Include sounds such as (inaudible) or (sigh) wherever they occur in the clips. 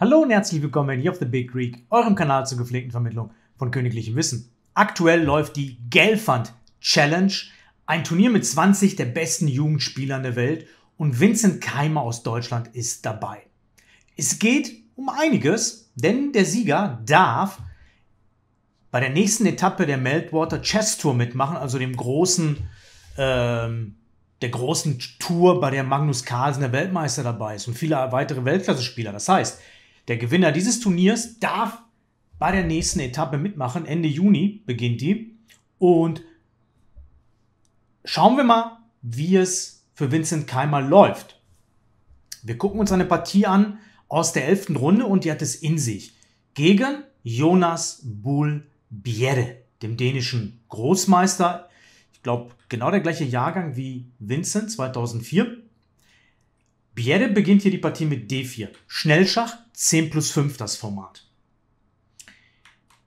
Hallo und herzlich willkommen hier auf The Big Greek, eurem Kanal zur gepflegten Vermittlung von königlichem Wissen. Aktuell läuft die Gelfand Challenge, ein Turnier mit 20 der besten Jugendspielern der Welt und Vincent Keimer aus Deutschland ist dabei. Es geht um einiges, denn der Sieger darf bei der nächsten Etappe der Meltwater Chess Tour mitmachen, also dem großen, ähm, der großen Tour, bei der Magnus Carlsen der Weltmeister dabei ist und viele weitere Weltklasse-Spieler. Das heißt, der Gewinner dieses Turniers darf bei der nächsten Etappe mitmachen. Ende Juni beginnt die. Und schauen wir mal, wie es für Vincent Keimer läuft. Wir gucken uns eine Partie an aus der 11. Runde und die hat es in sich. Gegen Jonas Bull Bjerre, dem dänischen Großmeister. Ich glaube, genau der gleiche Jahrgang wie Vincent 2004. Bjerre beginnt hier die Partie mit D4. Schnellschach, 10 plus 5 das Format.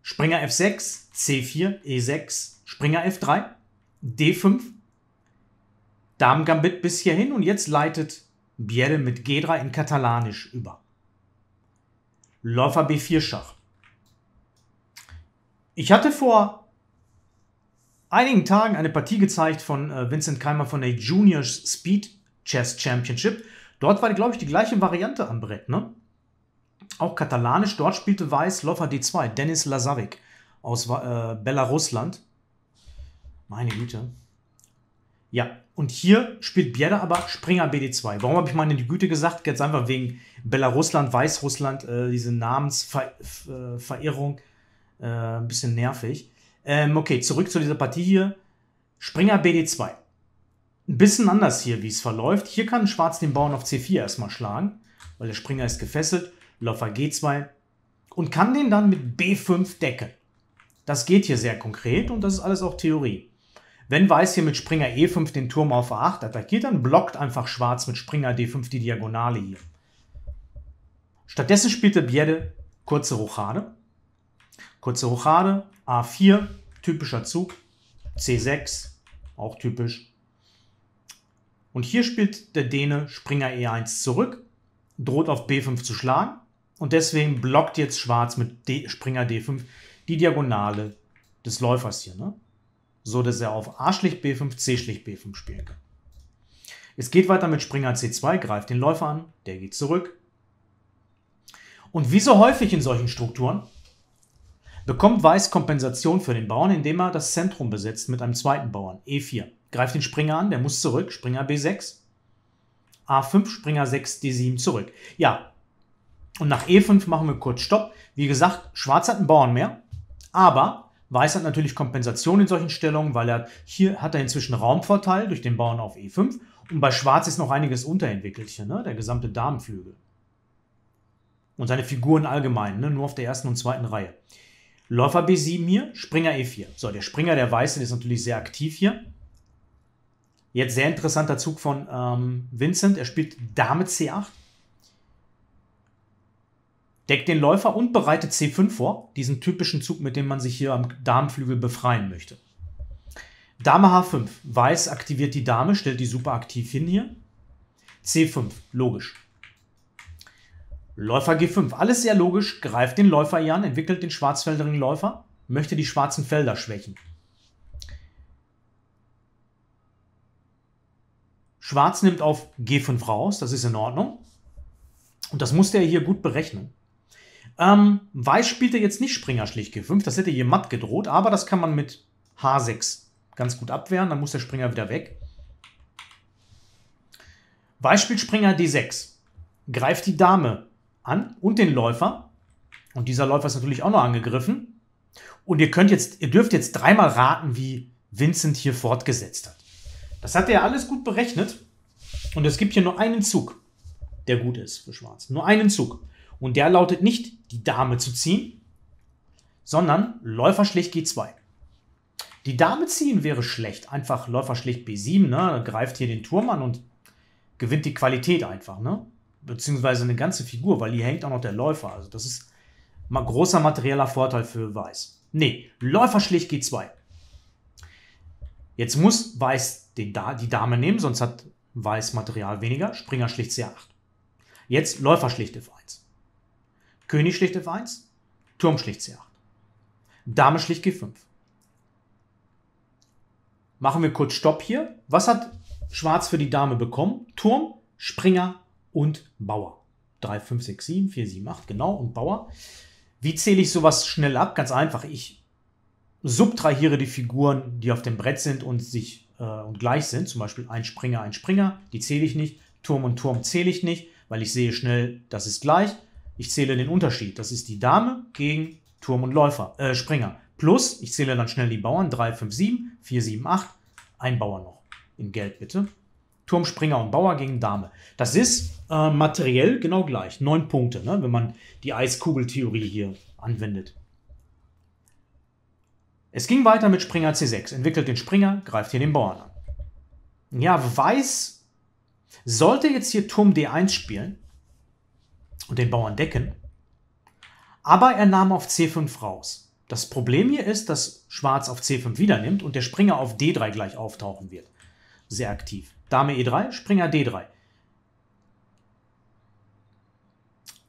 Springer F6, C4, E6, Springer F3, D5, Damen Gambit bis hierhin und jetzt leitet Biel mit G3 in Katalanisch über. Läufer B4 Schach. Ich hatte vor einigen Tagen eine Partie gezeigt von äh, Vincent Keimer von der Junior Speed Chess Championship. Dort war, glaube ich, die gleiche Variante am Brett, ne? auch katalanisch. Dort spielte Weiß Loffer D2, Dennis Lazarik aus äh, Belarusland. Meine Güte. Ja, und hier spielt Bjerda aber Springer BD2. Warum habe ich meine Güte gesagt? Jetzt einfach wegen Belarusland, Weißrussland, äh, diese Namensverirrung. Äh, äh, ein bisschen nervig. Ähm, okay, zurück zu dieser Partie hier. Springer BD2. Ein bisschen anders hier, wie es verläuft. Hier kann Schwarz den Bauern auf C4 erstmal schlagen, weil der Springer ist gefesselt. Läufer G2 und kann den dann mit B5 decken. Das geht hier sehr konkret und das ist alles auch Theorie. Wenn Weiß hier mit Springer E5 den Turm auf A8 attackiert, dann blockt einfach Schwarz mit Springer D5 die Diagonale hier. Stattdessen spielte Bierde kurze Rochade. Kurze Rochade, A4, typischer Zug, C6, auch typisch. Und hier spielt der Däne Springer E1 zurück, droht auf B5 zu schlagen. Und deswegen blockt jetzt Schwarz mit D Springer D5 die Diagonale des Läufers hier. Ne? So, dass er auf A schlicht B5, C schlicht B5 spielen kann. Es geht weiter mit Springer C2, greift den Läufer an, der geht zurück. Und wie so häufig in solchen Strukturen, bekommt Weiß Kompensation für den Bauern, indem er das Zentrum besetzt mit einem zweiten Bauern, E4. Greift den Springer an, der muss zurück, Springer B6, A5, Springer 6, D7 zurück. Ja, und nach E5 machen wir kurz Stopp. Wie gesagt, Schwarz hat einen Bauern mehr, aber Weiß hat natürlich Kompensation in solchen Stellungen, weil er hier hat er inzwischen Raumvorteil durch den Bauern auf E5 und bei Schwarz ist noch einiges unterentwickelt hier, ne? der gesamte Damenflügel. Und seine Figuren allgemein, ne? nur auf der ersten und zweiten Reihe. Läufer B7 hier, Springer E4. So, der Springer der Weißen ist natürlich sehr aktiv hier. Jetzt sehr interessanter Zug von ähm, Vincent. Er spielt Dame C8 deckt den Läufer und bereitet C5 vor, diesen typischen Zug, mit dem man sich hier am Damenflügel befreien möchte. Dame H5, Weiß aktiviert die Dame, stellt die super aktiv hin hier. C5, logisch. Läufer G5, alles sehr logisch, greift den Läufer hier an, entwickelt den schwarzfelderigen Läufer, möchte die schwarzen Felder schwächen. Schwarz nimmt auf G5 raus, das ist in Ordnung. Und das musste er hier gut berechnen. Ähm, Weiß spielte jetzt nicht Springer schlicht G5, das hätte hier matt gedroht, aber das kann man mit H6 ganz gut abwehren, dann muss der Springer wieder weg. Weiß spielt Springer D6, greift die Dame an und den Läufer. Und dieser Läufer ist natürlich auch noch angegriffen. Und ihr könnt jetzt, ihr dürft jetzt dreimal raten, wie Vincent hier fortgesetzt hat. Das hat er alles gut berechnet. Und es gibt hier nur einen Zug, der gut ist für Schwarz. Nur einen Zug. Und der lautet nicht, die Dame zu ziehen, sondern Läufer schlicht G2. Die Dame ziehen wäre schlecht. Einfach Läufer schlicht B7, ne? greift hier den Turm an und gewinnt die Qualität einfach. Ne? Beziehungsweise eine ganze Figur, weil hier hängt auch noch der Läufer. Also das ist mal großer materieller Vorteil für Weiß. Nee, Läufer schlicht G2. Jetzt muss Weiß die Dame nehmen, sonst hat Weiß Material weniger. Springer schlicht C8. Jetzt Läufer schlicht F1. König schlicht F1, Turm schlicht C8. Dame schlicht G5. Machen wir kurz Stopp hier. Was hat Schwarz für die Dame bekommen? Turm, Springer und Bauer. 3, 5, 6, 7, 4, 7, 8, genau, und Bauer. Wie zähle ich sowas schnell ab? Ganz einfach. Ich subtrahiere die Figuren, die auf dem Brett sind und sich äh, und gleich sind. Zum Beispiel ein Springer, ein Springer. Die zähle ich nicht. Turm und Turm zähle ich nicht, weil ich sehe schnell, das ist gleich. Ich zähle den Unterschied. Das ist die Dame gegen Turm und Läufer, äh, Springer. Plus, ich zähle dann schnell die Bauern. 3, 5, 7, 4, 7, 8. Ein Bauer noch. In Geld bitte. Turm, Springer und Bauer gegen Dame. Das ist äh, materiell genau gleich. Neun Punkte, ne? wenn man die Eiskugeltheorie hier anwendet. Es ging weiter mit Springer C6. Entwickelt den Springer, greift hier den Bauern an. Ja, Weiß sollte jetzt hier Turm D1 spielen, und den Bauern decken. Aber er nahm auf C5 raus. Das Problem hier ist, dass Schwarz auf C5 wieder nimmt und der Springer auf D3 gleich auftauchen wird. Sehr aktiv. Dame E3, Springer D3.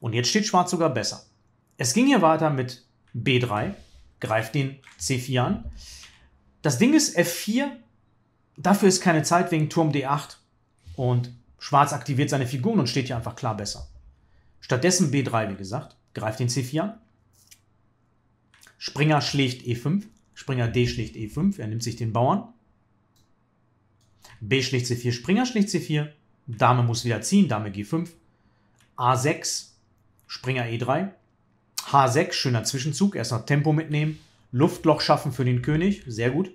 Und jetzt steht Schwarz sogar besser. Es ging hier weiter mit B3, greift den C4 an. Das Ding ist F4, dafür ist keine Zeit wegen Turm D8 und Schwarz aktiviert seine Figuren und steht hier einfach klar besser. Stattdessen B3, wie gesagt, greift den C4 an. Springer schlägt E5. Springer D schlägt E5. Er nimmt sich den Bauern. B schlägt C4. Springer schlägt C4. Dame muss wieder ziehen. Dame G5. A6. Springer E3. H6. Schöner Zwischenzug. Erst noch Tempo mitnehmen. Luftloch schaffen für den König. Sehr gut.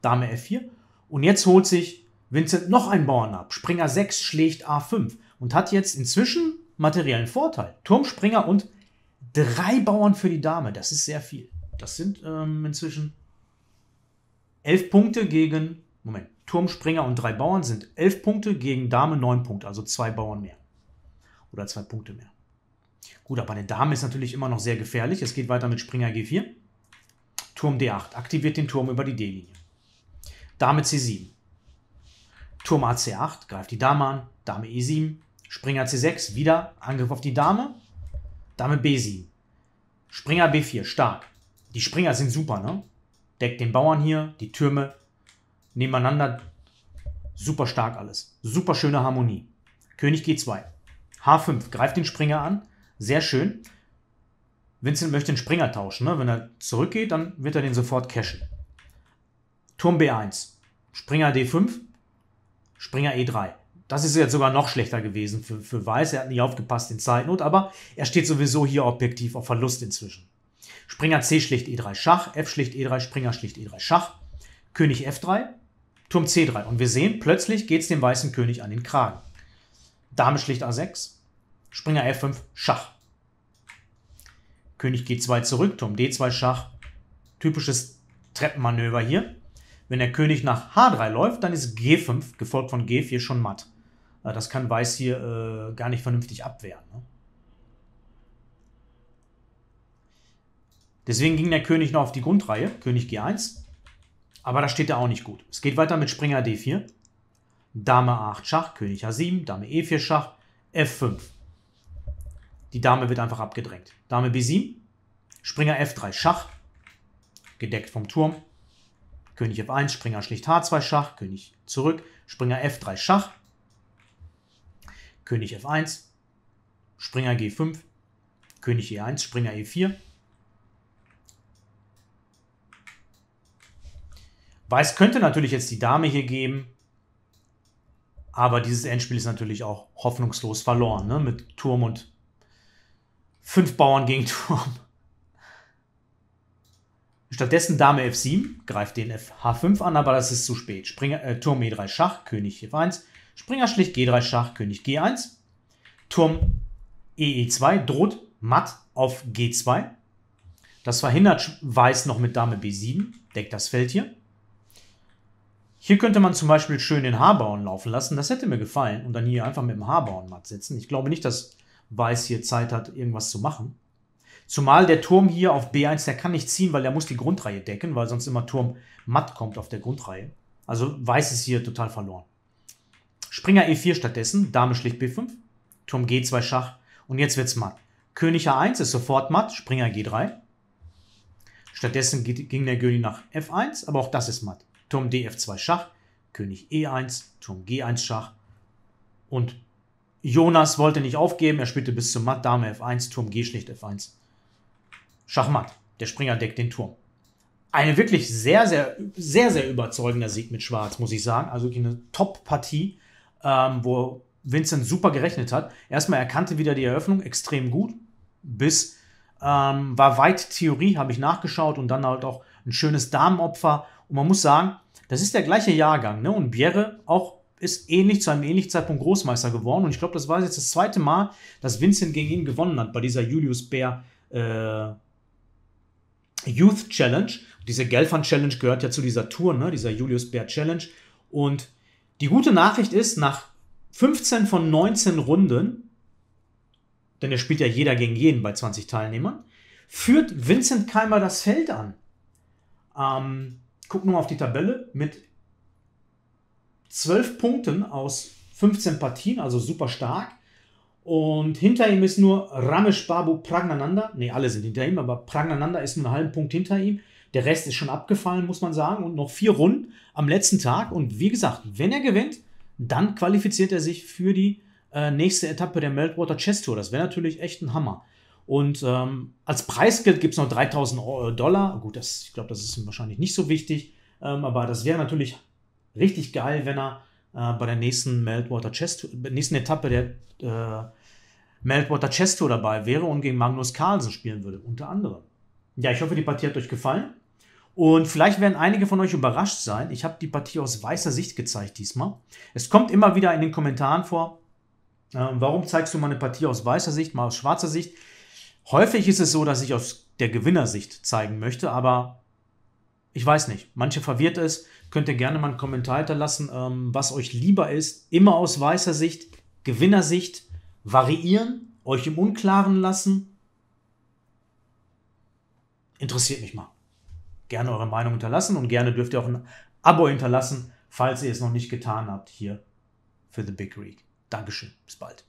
Dame F4. Und jetzt holt sich Vincent noch einen Bauern ab. Springer 6 schlägt A5 und hat jetzt inzwischen materiellen Vorteil. Turmspringer und drei Bauern für die Dame. Das ist sehr viel. Das sind ähm, inzwischen elf Punkte gegen. Moment. Turmspringer und drei Bauern sind elf Punkte gegen Dame neun Punkte, also zwei Bauern mehr. Oder zwei Punkte mehr. Gut, aber eine Dame ist natürlich immer noch sehr gefährlich. Es geht weiter mit Springer G4. Turm D8. Aktiviert den Turm über die D-Linie. Dame C7. Turm AC8. Greift die Dame an. Dame E7. Springer C6, wieder Angriff auf die Dame. Dame B7. Springer B4, stark. Die Springer sind super, ne? Deckt den Bauern hier, die Türme nebeneinander. Super stark alles. Super schöne Harmonie. König G2. H5, greift den Springer an. Sehr schön. Vincent möchte den Springer tauschen. Ne? Wenn er zurückgeht, dann wird er den sofort cashen. Turm B1. Springer D5. Springer E3. Das ist jetzt sogar noch schlechter gewesen für, für Weiß. Er hat nicht aufgepasst in Zeitnot, aber er steht sowieso hier objektiv auf Verlust inzwischen. Springer C schlicht E3 Schach, F schlicht E3, Springer schlicht E3 Schach, König F3, Turm C3. Und wir sehen, plötzlich geht es dem weißen König an den Kragen. Dame schlicht A6, Springer F5, Schach. König G2 zurück, Turm D2 Schach. Typisches Treppenmanöver hier. Wenn der König nach H3 läuft, dann ist G5 gefolgt von G4 schon matt. Äh, das kann Weiß hier äh, gar nicht vernünftig abwehren. Ne? Deswegen ging der König noch auf die Grundreihe, König G1. Aber da steht er auch nicht gut. Es geht weiter mit Springer D4. Dame A8 Schach, König a 7 Dame E4 Schach, F5. Die Dame wird einfach abgedrängt. Dame B7, Springer F3 Schach, gedeckt vom Turm. König F1, Springer schlicht H2 Schach, König zurück, Springer F3 Schach, König F1, Springer G5, König E1, Springer E4. Weiß könnte natürlich jetzt die Dame hier geben, aber dieses Endspiel ist natürlich auch hoffnungslos verloren, ne? mit Turm und fünf Bauern gegen (laughs) Turm. Stattdessen Dame F7, greift den H5 an, aber das ist zu spät. Springer, äh, Turm E3 Schach, König F1, Springer schlicht G3 Schach, König G1. Turm EE2 droht matt auf G2. Das verhindert Weiß noch mit Dame B7, deckt das Feld hier. Hier könnte man zum Beispiel schön den H-Bauern laufen lassen, das hätte mir gefallen. Und dann hier einfach mit dem H-Bauern matt setzen. Ich glaube nicht, dass Weiß hier Zeit hat, irgendwas zu machen. Zumal der Turm hier auf B1, der kann nicht ziehen, weil der muss die Grundreihe decken, weil sonst immer Turm matt kommt auf der Grundreihe. Also Weiß ist hier total verloren. Springer E4 stattdessen, Dame schlicht B5, Turm G2 Schach und jetzt wird's matt. König A1 ist sofort matt, Springer G3. Stattdessen ging der König nach F1, aber auch das ist matt. Turm DF2 Schach, König E1, Turm G1 Schach und Jonas wollte nicht aufgeben, er spielte bis zum Matt, Dame F1, Turm G schlicht F1. Schachmatt, der Springer deckt den Turm. Eine wirklich sehr, sehr, sehr, sehr überzeugender Sieg mit Schwarz, muss ich sagen. Also eine Top-Partie ähm, wo Vincent super gerechnet hat. Erstmal erkannte wieder die Eröffnung extrem gut, bis ähm, war weit Theorie, habe ich nachgeschaut und dann halt auch ein schönes Damenopfer. Und man muss sagen, das ist der gleiche Jahrgang. Ne? Und Bjerre auch ist ähnlich eh zu einem ähnlichen Zeitpunkt Großmeister geworden. Und ich glaube, das war jetzt das zweite Mal, dass Vincent gegen ihn gewonnen hat bei dieser Julius Bär äh, Youth Challenge. Diese Gelfand Challenge gehört ja zu dieser Tour, ne? dieser Julius Bär Challenge. Und die gute Nachricht ist, nach 15 von 19 Runden, denn er spielt ja jeder gegen jeden bei 20 Teilnehmern, führt Vincent Keimer das Feld an. Ähm, guck nur auf die Tabelle mit 12 Punkten aus 15 Partien, also super stark. Und hinter ihm ist nur Ramesh Babu Pragnananda. Ne, alle sind hinter ihm, aber Pragnananda ist nur einen halben Punkt hinter ihm. Der Rest ist schon abgefallen, muss man sagen. Und noch vier Runden am letzten Tag. Und wie gesagt, wenn er gewinnt, dann qualifiziert er sich für die äh, nächste Etappe der Meltwater Chess Tour. Das wäre natürlich echt ein Hammer. Und ähm, als Preisgeld gibt es noch 3000 äh, Dollar. Gut, das, ich glaube, das ist ihm wahrscheinlich nicht so wichtig. Ähm, aber das wäre natürlich richtig geil, wenn er äh, bei der nächsten Meltwater Chess Tour, nächsten Etappe der äh, Meltwater Chess Tour dabei wäre und gegen Magnus Carlsen spielen würde, unter anderem. Ja, ich hoffe, die Partie hat euch gefallen. Und vielleicht werden einige von euch überrascht sein. Ich habe die Partie aus weißer Sicht gezeigt diesmal. Es kommt immer wieder in den Kommentaren vor, äh, warum zeigst du mal eine Partie aus weißer Sicht, mal aus schwarzer Sicht. Häufig ist es so, dass ich aus der Gewinnersicht zeigen möchte, aber ich weiß nicht. Manche verwirrt es. Könnt ihr gerne mal einen Kommentar hinterlassen, ähm, was euch lieber ist. Immer aus weißer Sicht, Gewinnersicht, variieren, euch im Unklaren lassen. Interessiert mich mal gerne eure Meinung hinterlassen und gerne dürft ihr auch ein Abo hinterlassen, falls ihr es noch nicht getan habt hier für The Big Rig. Dankeschön, bis bald.